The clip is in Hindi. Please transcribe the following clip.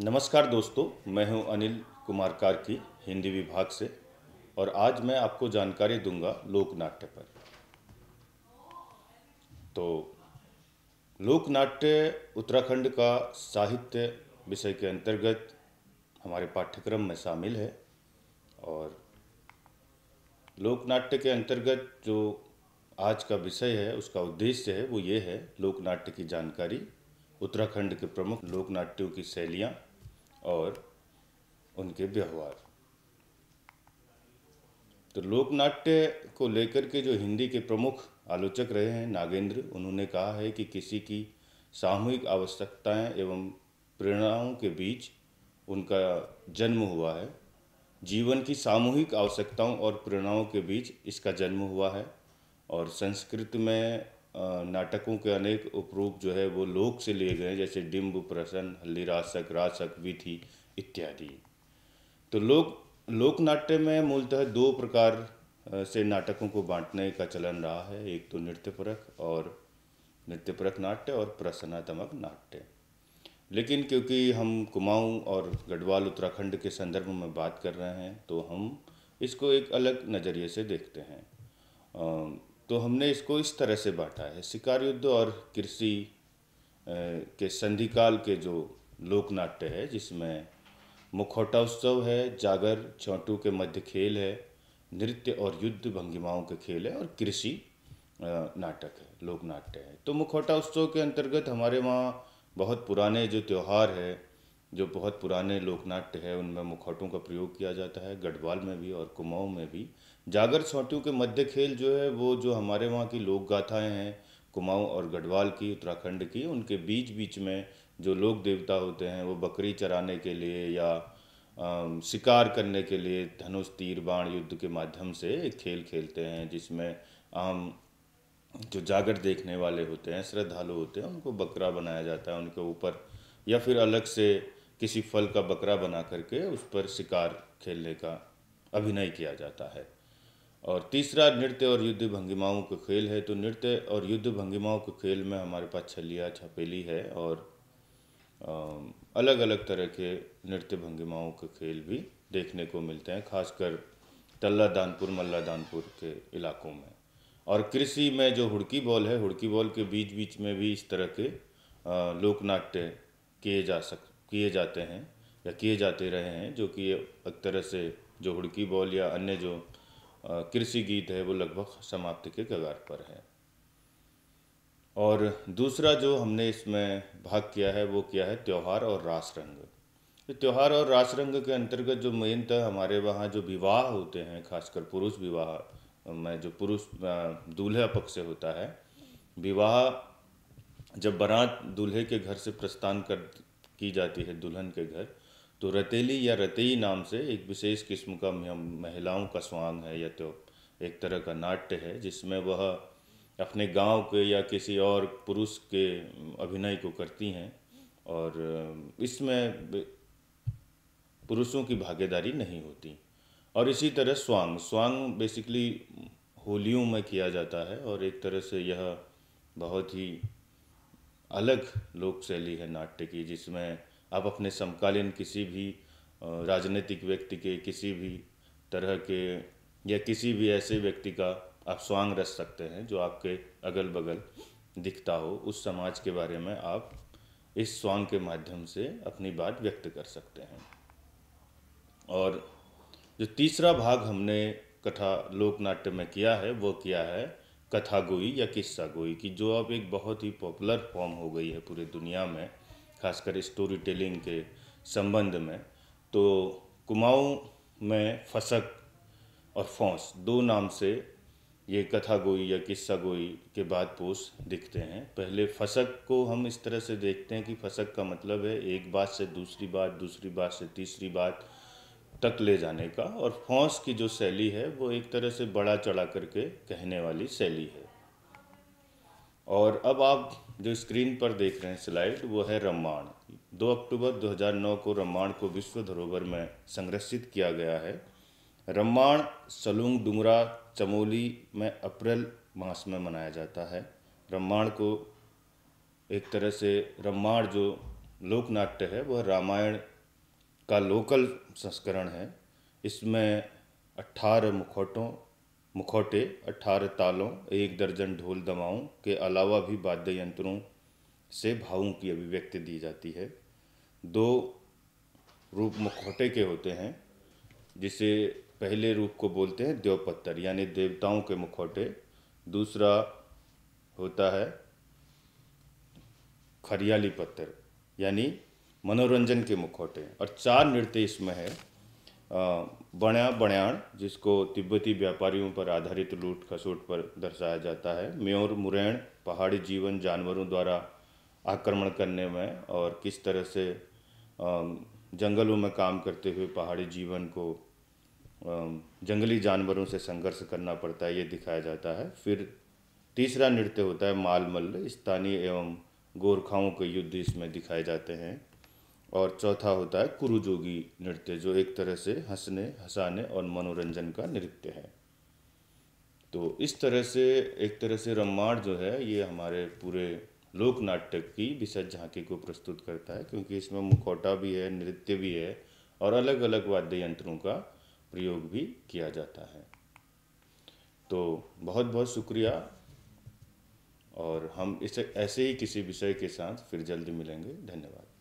नमस्कार दोस्तों मैं हूं अनिल कुमार कार्की हिंदी विभाग से और आज मैं आपको जानकारी दूंगा लोकनाट्य पर तो लोकनाट्य उत्तराखंड का साहित्य विषय के अंतर्गत हमारे पाठ्यक्रम में शामिल है और लोकनाट्य के अंतर्गत जो आज का विषय है उसका उद्देश्य है वो ये है लोकनाट्य की जानकारी उत्तराखंड के प्रमुख लोकनाट्यों की शैलियाँ और उनके व्यवहार तो लोकनाट्य को लेकर के जो हिंदी के प्रमुख आलोचक रहे हैं नागेंद्र उन्होंने कहा है कि किसी की सामूहिक आवश्यकताएं एवं प्रेरणाओं के बीच उनका जन्म हुआ है जीवन की सामूहिक आवश्यकताओं और प्रेरणाओं के बीच इसका जन्म हुआ है और संस्कृत में नाटकों के अनेक उपरूप जो है वो लोक से लिए गए जैसे डिम्ब प्रसन्न हल्ली रासक विथि इत्यादि तो लोक लोक नाट्य में मूलतः दो प्रकार से नाटकों को बांटने का चलन रहा है एक तो नृत्यपरक और नृत्यपरक नाट्य और प्रसन्नात्मक नाट्य लेकिन क्योंकि हम कुमाऊं और गढ़वाल उत्तराखंड के संदर्भ में बात कर रहे हैं तो हम इसको एक अलग नज़रिए से देखते हैं तो हमने इसको इस तरह से बांटा है शिकार युद्ध और कृषि के संधिकाल के जो लोकनाट्य है जिसमें मुखौटा उत्सव है जागर छोटू के मध्य खेल है नृत्य और युद्ध भंगिमाओं के खेल है और कृषि नाटक है लोकनाट्य है तो मुखौटा उत्सव के अंतर्गत हमारे वहाँ बहुत पुराने जो त्यौहार है जो बहुत पुराने लोकनाट्य है उनमें मुखौटों का प्रयोग किया जाता है गढ़वाल में भी और कुमाऊँ में भी जागर सौटियों के मध्य खेल जो है वो जो हमारे वहाँ की लोक गाथाएँ हैं कुमाऊँ और गढ़वाल की उत्तराखंड की उनके बीच बीच में जो लोक देवता होते हैं वो बकरी चराने के लिए या आ, शिकार करने के लिए धनुष तीर बाण युद्ध के माध्यम से एक खेल खेलते हैं जिसमें आम जो जागर देखने वाले होते हैं श्रद्धालु होते हैं उनको बकरा बनाया जाता है उनके ऊपर या फिर अलग से किसी फल का बकरा बना करके उस पर शिकार खेलने का अभिनय किया जाता है और तीसरा नृत्य और युद्ध भंगिमाओं का खेल है तो नृत्य और युद्ध भंगिमाओं के खेल में हमारे पास छलिया छपेली है और अलग अलग तरह के नृत्य भंगिमाओं के खेल भी देखने को मिलते हैं खासकर तल्ला दानपुर मल्ला दानपुर के इलाकों में और कृषि में जो हुड़की बॉल है हुड़की बॉल के बीच बीच में भी इस तरह के लोक नाट्य किए जा सक किए जाते हैं या किए जाते रहे हैं जो कि एक तरह से जो हुड़की बॉल या अन्य जो कृषि गीत है वो लगभग समाप्ति के कगार पर है और दूसरा जो हमने इसमें भाग किया है वो किया है त्यौहार और रास रंग त्यौहार और रास रंग के अंतर्गत जो मेनतः तो हमारे वहाँ जो विवाह होते हैं खासकर पुरुष विवाह में जो पुरुष दूल्हा पक्ष से होता है विवाह जब बारात दूल्हे के घर से प्रस्थान कर की जाती है दुल्हन के घर तो रतीली या रतेई नाम से एक विशेष किस्म का महिलाओं का स्वांग है या तो एक तरह का नाट्य है जिसमें वह अपने गांव के या किसी और पुरुष के अभिनय को करती हैं और इसमें पुरुषों की भागीदारी नहीं होती और इसी तरह स्वांग स्वांग बेसिकली होलियों में किया जाता है और एक तरह से यह बहुत ही अलग लोक शैली है नाट्य की जिसमें आप अपने समकालीन किसी भी राजनीतिक व्यक्ति के किसी भी तरह के या किसी भी ऐसे व्यक्ति का आप स्वांग रच सकते हैं जो आपके अगल बगल दिखता हो उस समाज के बारे में आप इस स्वांग के माध्यम से अपनी बात व्यक्त कर सकते हैं और जो तीसरा भाग हमने कथा लोक नाट्य में किया है वो किया है कथा गोई या किस्सा गोई की जो अब एक बहुत ही पॉपुलर फॉर्म हो गई है पूरे दुनिया में खासकर स्टोरी टेलिंग के संबंध में तो कुमाऊँ में फसक और फौस दो नाम से ये कथा गोई या किस्सा गोई के बाद पोष दिखते हैं पहले फसक को हम इस तरह से देखते हैं कि फसक का मतलब है एक बात से दूसरी बात दूसरी बात से तीसरी बात तक ले जाने का और फौस की जो शैली है वो एक तरह से बड़ा चढ़ा करके कहने वाली शैली है और अब आप जो स्क्रीन पर देख रहे हैं स्लाइड वो है रम्माण 2 अक्टूबर 2009 को रम्माण को विश्व धरोहर में संरक्षित किया गया है रम्माण सलूंग डुमरा चमोली में अप्रैल मास में मनाया जाता है रम्माण को एक तरह से रम्माण जो लोकनाट्य है वह रामायण का लोकल संस्करण है इसमें अट्ठारह मुखौटों मुखौटे अट्ठारह तालों एक दर्जन ढोल दमाओं के अलावा भी वाद्य यंत्रों से भावों की अभिव्यक्ति दी जाती है दो रूप मुखौटे के होते हैं जिसे पहले रूप को बोलते हैं देवपत्तर यानी देवताओं के मुखौटे दूसरा होता है खरियाली पत्थर यानी मनोरंजन के मुखौटे और चार नृत्य इसमें है बण्या बण्याण जिसको तिब्बती व्यापारियों पर आधारित लूट खसोट पर दर्शाया जाता है म्योर मुरैण पहाड़ी जीवन जानवरों द्वारा आक्रमण करने में और किस तरह से जंगलों में काम करते हुए पहाड़ी जीवन को जंगली जानवरों से संघर्ष करना पड़ता है ये दिखाया जाता है फिर तीसरा नृत्य होता है माल मल्ल स्थानीय एवं गोरखाओं के युद्ध इसमें दिखाए जाते हैं और चौथा होता है कुरुजोगी नृत्य जो एक तरह से हंसने हंसाने और मनोरंजन का नृत्य है तो इस तरह से एक तरह से रम्माण जो है ये हमारे पूरे लोक नाटक की विशद झांकी को प्रस्तुत करता है क्योंकि इसमें मुखौटा भी है नृत्य भी है और अलग अलग वाद्य यंत्रों का प्रयोग भी किया जाता है तो बहुत बहुत शुक्रिया और हम इसे ऐसे ही किसी विषय के साथ फिर जल्दी मिलेंगे धन्यवाद